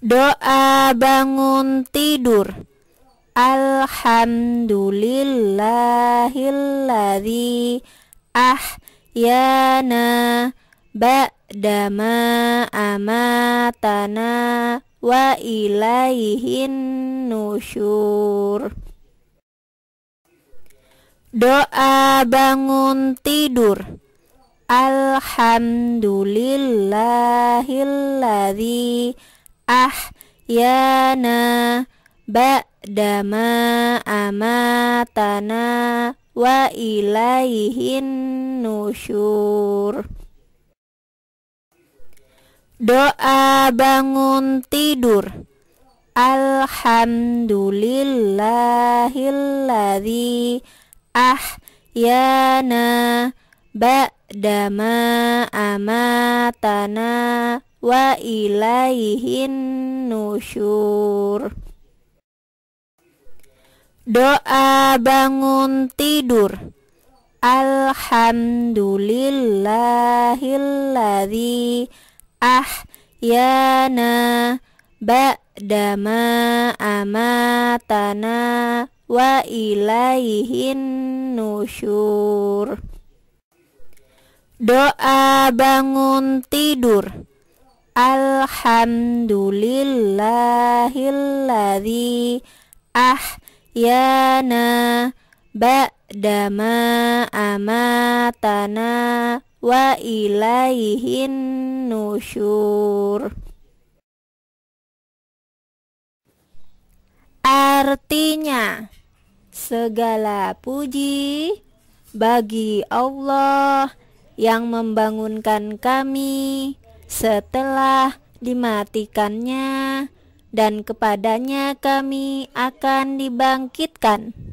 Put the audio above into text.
Doa bangun tidur Alhamdulillahilladzi ahyana ba'dama amatana wa ilaihin nusyur Doa bangun tidur Alhamdulillahilladzi ahyana ba'dama amatana wa ilaihin nusyur Doa bangun tidur Alhamdulillahilladzi ahyana ba'dama amatana wa ilaihin nusyur Doa bangun tidur Alhamdulillahilladzi ahyana ba'dama amatana wa ilaihin nusyur Doa bangun tidur Alhamdulillahilladzi ahyana ba'dama amatana wa ilaihin nusyur Artinya segala puji bagi Allah yang membangunkan kami setelah dimatikannya dan kepadanya kami akan dibangkitkan.